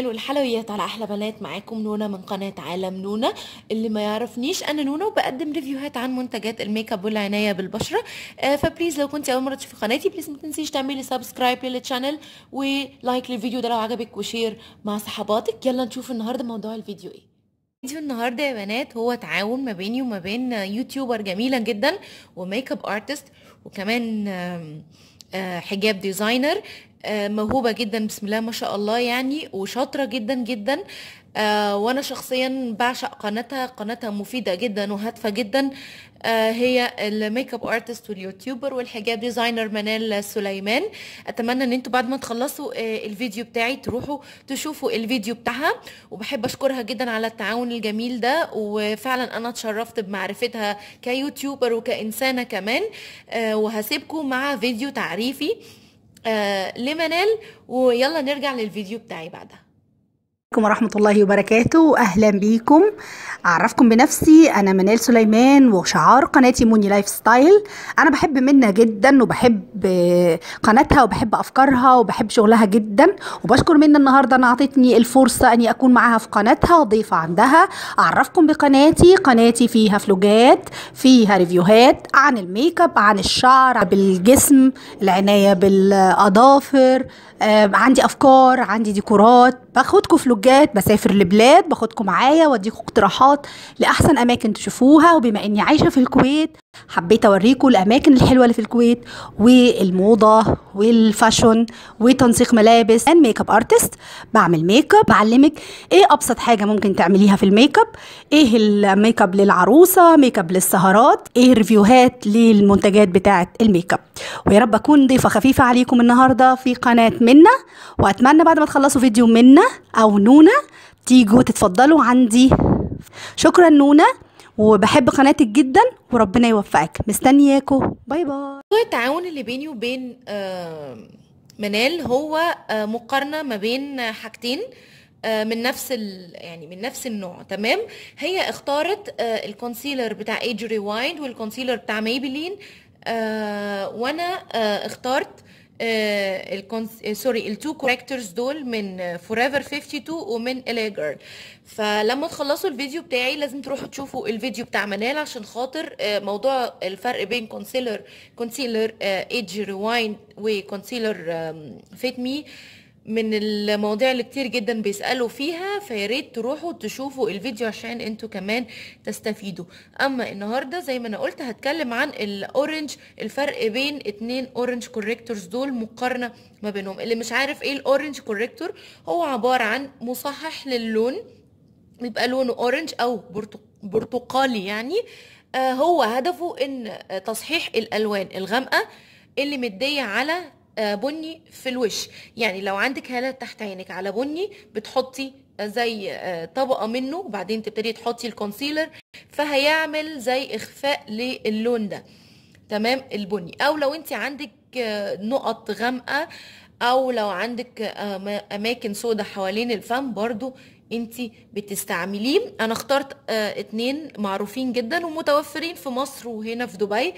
حلو الحلويات على احلى بنات معاكم نونا من قناه عالم نونا اللي ما يعرفنيش انا نونا وبقدم ريفيوهات عن منتجات الميك اب والعنايه بالبشره آه، فبليز لو كنت اول مره تشوفي قناتي بليز ما تنسيش تعملي سبسكرايب للتشانل ولايك للفيديو ده لو عجبك وشير مع صحباتك يلا نشوف النهارده موضوع الفيديو ايه فيديو النهارده يا بنات هو تعاون ما بيني وما بين يوتيوبر جميله جدا وميك اب ارتست وكمان آه، حجاب ديزاينر آه، موهوبه جدا بسم الله ما شاء الله يعني وشاطره جدا جدا آه وانا شخصيا بعشق قناتها قناتها مفيده جدا وهادفه جدا آه هي الميك اب ارتست واليوتيوبر والحجاب ديزاينر منال سليمان اتمنى ان انتوا بعد ما تخلصوا آه الفيديو بتاعي تروحوا تشوفوا الفيديو بتاعها وبحب اشكرها جدا على التعاون الجميل ده وفعلا انا اتشرفت بمعرفتها كيوتيوبر وكانسانه كمان آه، وهسيبكم مع فيديو تعريفي آه، لمنال ويلا نرجع للفيديو بتاعي بعدها عليكم ورحمة الله وبركاته أهلا بيكم أعرفكم بنفسي أنا منال سليمان وشعار قناتي موني لايف ستايل أنا بحب منى جدا وبحب قناتها وبحب أفكارها وبحب شغلها جدا وبشكر منى النهاردة أنا أعطتني الفرصة أني أكون معاها في قناتها ضيفة عندها أعرفكم بقناتي قناتي فيها فلوجات فيها ريفيوهات عن الميك اب عن الشعر بالجسم العناية بالأظافر آه، عندي أفكار عندي ديكورات باخدكم فلوجات خروجات بسافر لبلاد باخدكم معايا واديكم اقتراحات لاحسن اماكن تشوفوها وبما اني عايشه في الكويت حبيت اوريكم الاماكن الحلوه اللي في الكويت والموضه والفاشون وتنسيق ملابس انا ميك اب ارتست بعمل ميك اب بعلمك ايه ابسط حاجه ممكن تعمليها في الميك اب ايه الميك اب للعروسه ميك اب للسهرات ايه ريفيوهات للمنتجات بتاعه الميك اب ويا رب اكون ضيفه خفيفه عليكم النهارده في قناه منا واتمنى بعد ما تخلصوا فيديو منا او نونا تيجوا تتفضلوا عندي شكرا نونا وبحب قناتك جدا وربنا يوفقك مستنياكو باي باي هو التعاون اللي بيني وبين آه، منال هو آه، مقارنه ما بين حاجتين آه، من نفس ال... يعني من نفس النوع تمام هي اختارت الكونسيلر بتاع ايج ريوايند والكونسيلر بتاع ميبلين وانا اخترت سوري التو كوريكتورز دول من فوريفر 52 ومن الي جيرل فلما تخلصوا الفيديو بتاعي لازم تروحوا تشوفوا الفيديو بتاع منال عشان خاطر آه، موضوع الفرق بين كونسيلر كونسيلر ايدج ريوايند وكونسيلر فيت مي من المواضيع اللي كتير جدا بيسألوا فيها فياريت تروحوا تشوفوا الفيديو عشان انتوا كمان تستفيدوا اما النهاردة زي ما انا قلت هتكلم عن الاورنج الفرق بين اتنين اورنج كوريكتورز دول مقارنة ما بينهم اللي مش عارف ايه الاورنج كوريكتور هو عبارة عن مصحح للون بيبقى لونه اورنج او برتقالي يعني آه هو هدفه ان تصحيح الالوان الغامقة اللي مدية على آه، بني في الوش يعني لو عندك هالات تحت عينك على بني بتحطي زي آه، طبقه منه وبعدين تبتدي تحطي الكونسيلر فهيعمل زي اخفاء للون ده تمام البني او لو انت عندك آه، نقط غامقه او لو عندك اماكن سودة حوالين الفم برضو انت بتستعمليه انا اخترت اتنين معروفين جدا ومتوفرين في مصر وهنا في دبي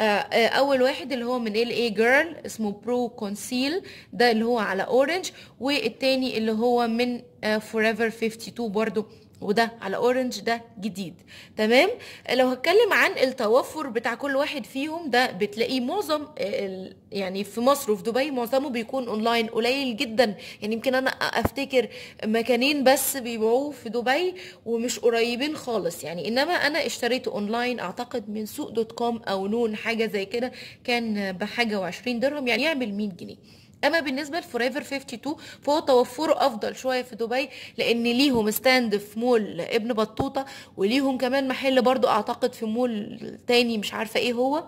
آه، آه، اول واحد اللي هو من ال اي جيرل اسمه برو كونسيل ده اللي هو على اورنج والتاني اللي هو من فور ايفر 52 برضو وده على اورنج ده جديد تمام لو هتكلم عن التوفر بتاع كل واحد فيهم ده بتلاقيه معظم آه، يعني في مصر وفي دبي معظمه بيكون اونلاين قليل جدا يعني يمكن انا افتكر مكانين بس بيبيعوه في دبي ومش قريبين خالص يعني انما انا اشتريته اونلاين اعتقد من سوق دوت كوم او نون حاجه زي كده كان بحاجه و20 درهم يعني يعمل 100 جنيه اما بالنسبه لفوريفر 52 فهو توفره افضل شويه في دبي لان ليهم ستاند في مول ابن بطوطه وليهم كمان محل برضو اعتقد في مول تاني مش عارفه ايه هو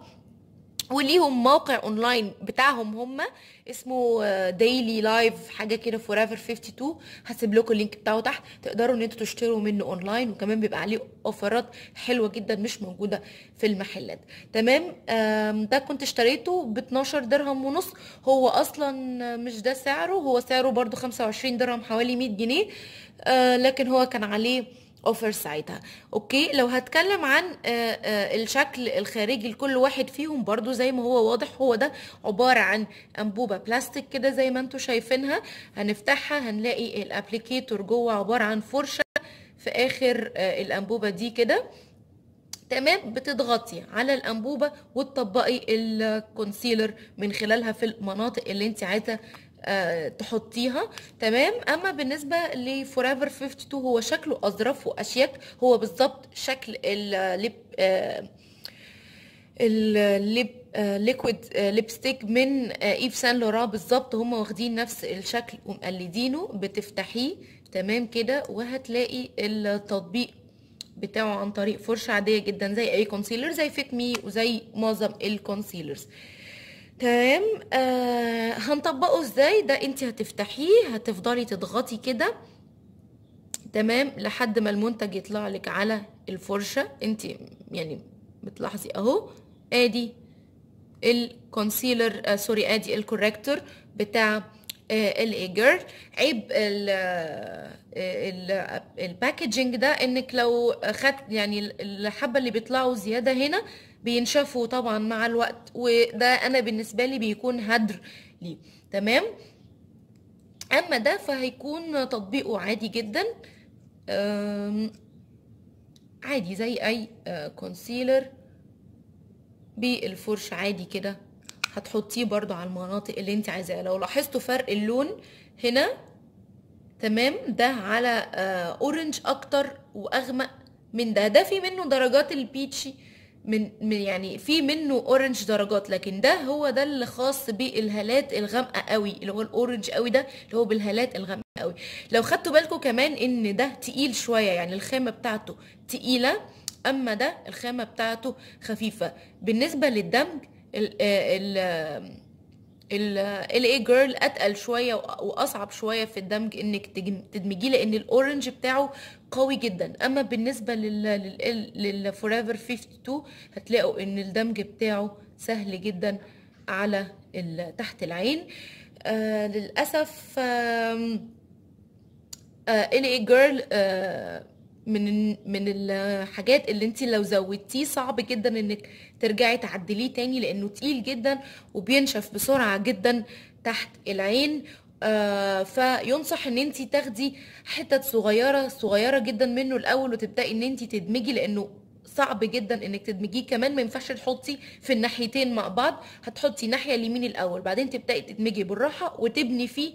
وليهم موقع اونلاين بتاعهم هم اسمه ديلي آه، لايف حاجه كده فور ايفر 52 هسيب لكم اللينك بتاعه تحت تقدروا ان انتوا تشتروا منه اونلاين وكمان بيبقى عليه اوفرات حلوه جدا مش موجوده في المحلات تمام ده كنت اشتريته ب 12 درهم ونص هو اصلا مش ده سعره هو سعره برده 25 درهم حوالي 100 جنيه آه، لكن هو كان عليه اوفر ساعتها اوكي لو هتكلم عن آه، آه، الشكل الخارجي لكل واحد فيهم برضو زي ما هو واضح هو ده عبارة عن انبوبة بلاستيك كده زي ما انتوا شايفينها هنفتحها هنلاقي الابليكيتور جوه عبارة عن فرشة في اخر آه، الانبوبة دي كده تمام بتضغطي على الانبوبه وتطبقي الكونسيلر من خلالها في المناطق اللي انت عايزه آه، تحطيها تمام اما بالنسبه لفورايفر 52 هو شكله اظرف واشيك هو بالظبط شكل الليب الليب ليكويد ليبستيك من ايف سان لورا بالظبط هم واخدين نفس الشكل ومقلدينه بتفتحيه تمام كده وهتلاقي التطبيق بتاعه عن طريق فرشة عادية جدا زي اي كونسيلر زي فيت مي وزي معظم الكونسيلرز تمام آه هنطبقه ازاي ده انت هتفتحيه هتفضلي تضغطي كده تمام لحد ما المنتج يطلع لك على الفرشه انت يعني بتلاحظي اهو ادي الكونسيلر آه سوري ادي الكوريكتور بتاع آه الايجر عيب الباكجينج آه، آه، ده انك لو خدت يعني الحبه اللي بيطلعوا زياده هنا بينشفوا طبعا مع الوقت وده انا بالنسبه لي بيكون هدر ليه تمام اما ده فهيكون تطبيقه عادي جدا عادي زي اي كونسيلر آه، بالفرش عادي كده هتحطيه برضو على المناطق اللي انت عايزاها لو لاحظتوا فرق اللون هنا تمام ده على اورنج آه، اكتر واغمق من ده ده في منه درجات البيتشي من, من يعني في منه اورنج درجات لكن ده هو ده اللي خاص بالهالات الغامقه قوي اللي هو الاورنج قوي ده اللي هو بالهالات الغامقه قوي لو خدتوا بالكم كمان ان ده تقيل شويه يعني الخامه بتاعته تقيله اما ده الخامه بتاعته خفيفه بالنسبه للدمج ال آه، ال آه، ال اي آه، جيرل اتقل شويه واصعب شويه في الدمج انك تدمجيه لان الاورنج بتاعه قوي جدا اما بالنسبه للفوريفر 52 هتلاقوا ان الدمج بتاعه سهل جدا على تحت العين آه للاسف آه آه جيرل من من الحاجات اللي انت لو زودتيه صعب جدا انك ترجعي تعدليه تاني لانه تقيل جدا وبينشف بسرعه جدا تحت العين آه، فينصح ان انت تاخدي حتت صغيره صغيره جدا منه الاول وتبداي ان انت تدمجي لانه صعب جدا انك تدمجيه كمان ما ينفعش تحطي في الناحيتين مع بعض هتحطي ناحيه اليمين الاول بعدين تبداي تدمجي بالراحه وتبني فيه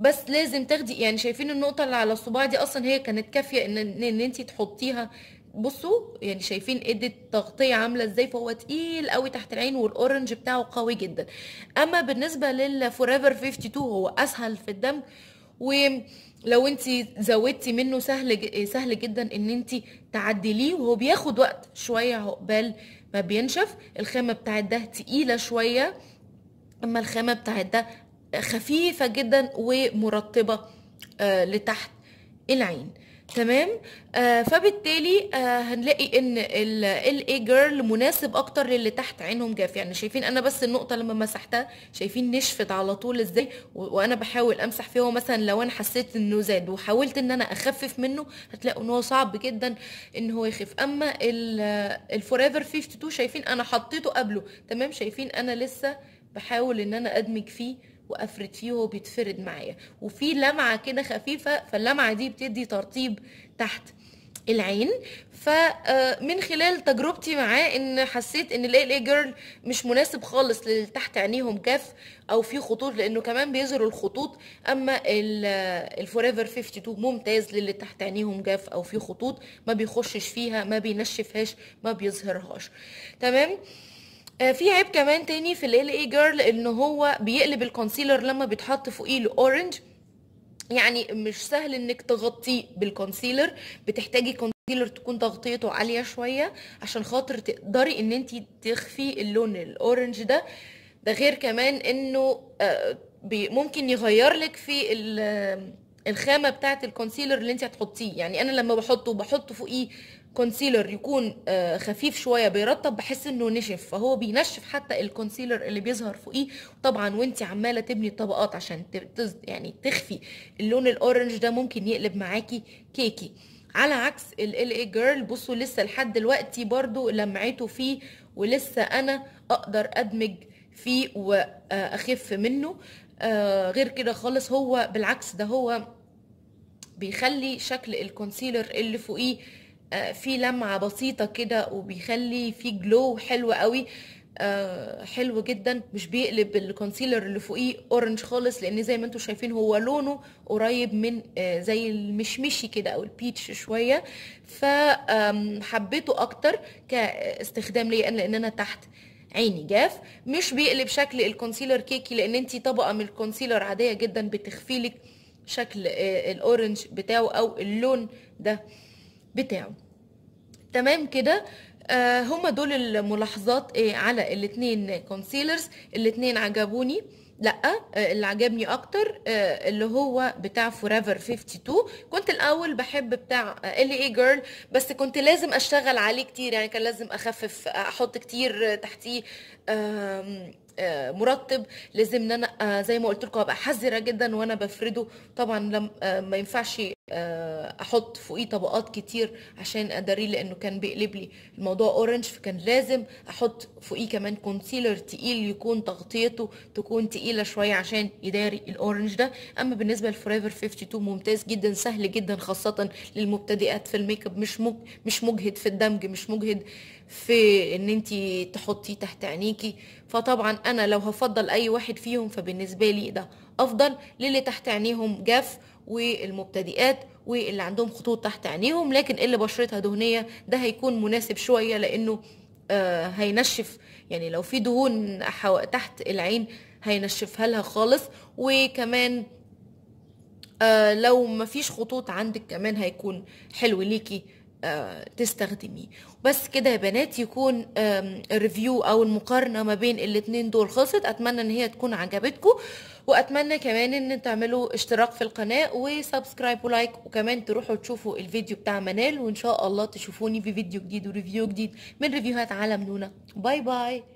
بس لازم تاخدي يعني شايفين النقطة اللي على الصباع دي أصلا هي كانت كافية إن إن أنت تحطيها بصوا يعني شايفين ادى التغطيه عامله ازاي فهو تقيل قوي تحت العين والاورنج بتاعه قوي جدا اما بالنسبه للفوريفر 52 هو اسهل في الدم ولو انت زودتي منه سهل سهل جدا ان انت تعدليه وهو بياخد وقت شويه عقبال ما بينشف الخامه بتاعت ده تقيله شويه اما الخامه بتاعت ده خفيفه جدا ومرطبه آه، لتحت العين تمام آه فبالتالي آه هنلاقي ان ال اي جيرل مناسب اكتر للي تحت عينهم جاف يعني شايفين انا بس النقطه لما مسحتها شايفين نشفت على طول ازاي وانا بحاول امسح فيها مثلا لو انا حسيت انه زاد وحاولت ان انا اخفف منه هتلاقوا ان هو صعب جدا ان هو يخف اما الفوريفر 52 شايفين انا حطيته قبله تمام شايفين انا لسه بحاول ان انا ادمج فيه وافرد فيه وهو بيتفرد معايا وفي لمعه كده خفيفه فاللمعه دي بتدي ترطيب تحت العين فمن آه، خلال تجربتي معاه ان حسيت ان الاي الاي جيرل مش مناسب خالص لتحت عينيهم جاف او في خطوط لانه كمان بيظهر الخطوط اما الفوريفر 52 ممتاز للي تحت عينيهم جاف او في خطوط ما بيخشش فيها ما بينشفهاش ما بيظهرهاش تمام آه، في عيب كمان تاني في ال LA Girl ان هو بيقلب الكونسيلر لما بيتحط فوقيه الاورنج يعني مش سهل انك تغطيه بالكونسيلر بتحتاجي كونسيلر تكون تغطيته عاليه شويه عشان خاطر تقدري ان انت تخفي اللون الاورنج ده ده غير كمان انه آه، ممكن يغير لك في الخامه بتاعه الكونسيلر اللي انت هتحطيه يعني انا لما بحطه بحطه فوقيه كونسيلر يكون آه، خفيف شويه بيرطب بحس انه نشف فهو بينشف حتى الكونسيلر اللي بيظهر فوقيه طبعا وانت عماله تبني الطبقات عشان يعني تخفي اللون الاورنج ده ممكن يقلب معاكي كيكي على عكس ال اي جيرل بصوا لسه لحد دلوقتي برضو لمعته فيه ولسه انا اقدر ادمج فيه واخف آه، منه آه، غير كده خالص هو بالعكس ده هو بيخلي شكل الكونسيلر اللي فوقيه آه، في لمعه بسيطه كده وبيخلي في جلو حلو قوي آه، حلو جدا مش بيقلب الكونسيلر اللي فوقيه اورنج خالص لان زي ما انتم شايفين هو لونه قريب من آه، زي المشمشي كده او البيتش شويه فحبيته اكتر كاستخدام ليا لان انا تحت عيني جاف مش بيقلب شكل الكونسيلر كيكي لان انت طبقه من الكونسيلر عاديه جدا بتخفيلك شكل الاورنج بتاعه او اللون ده بتاعه تمام كده آه هما دول الملاحظات ايه على الاثنين كونسيلرز الاثنين عجبوني لا آه، اللي عجبني اكتر آه، اللي هو بتاع فوريفر 52 كنت الاول بحب بتاع ال اي جيرل بس كنت لازم اشتغل عليه كتير يعني كان لازم اخفف احط كتير تحتيه آه، مرطب لازم ان انا زي ما قلت لكم ابقى حذره جدا وانا بفرده طبعا لما ما ينفعش آه، احط فوقيه طبقات كتير عشان اداريه لانه كان بيقلب لي الموضوع اورنج فكان لازم احط فوقيه كمان كونسيلر تقيل يكون تغطيته تكون تقيله شويه عشان يداري الاورنج ده اما بالنسبه للفوريفر 52 ممتاز جدا سهل جدا خاصه للمبتدئات في الميك اب مش مش مجهد في الدمج مش مجهد في ان انت تحطيه تحت عينيكي فطبعا انا لو هفضل اي واحد فيهم فبالنسبه لي ده افضل للي تحت عينيهم جاف والمبتدئات واللي عندهم خطوط تحت عينيهم لكن إيه اللي بشرتها دهنيه ده هيكون مناسب شويه لانه آه هينشف يعني لو في دهون تحت العين هينشفها لها خالص وكمان آه لو مفيش خطوط عندك كمان هيكون حلو ليكي آه، تستخدميه بس كده يا بنات يكون الريفيو او المقارنه ما بين الاتنين دول خلصت اتمنى ان هي تكون عجبتكم واتمنى كمان ان تعملوا اشتراك في القناه وسبسكرايب ولايك وكمان تروحوا تشوفوا الفيديو بتاع منال وان شاء الله تشوفوني في فيديو جديد وريفيو جديد من ريفيوهات عالم نونا باي باي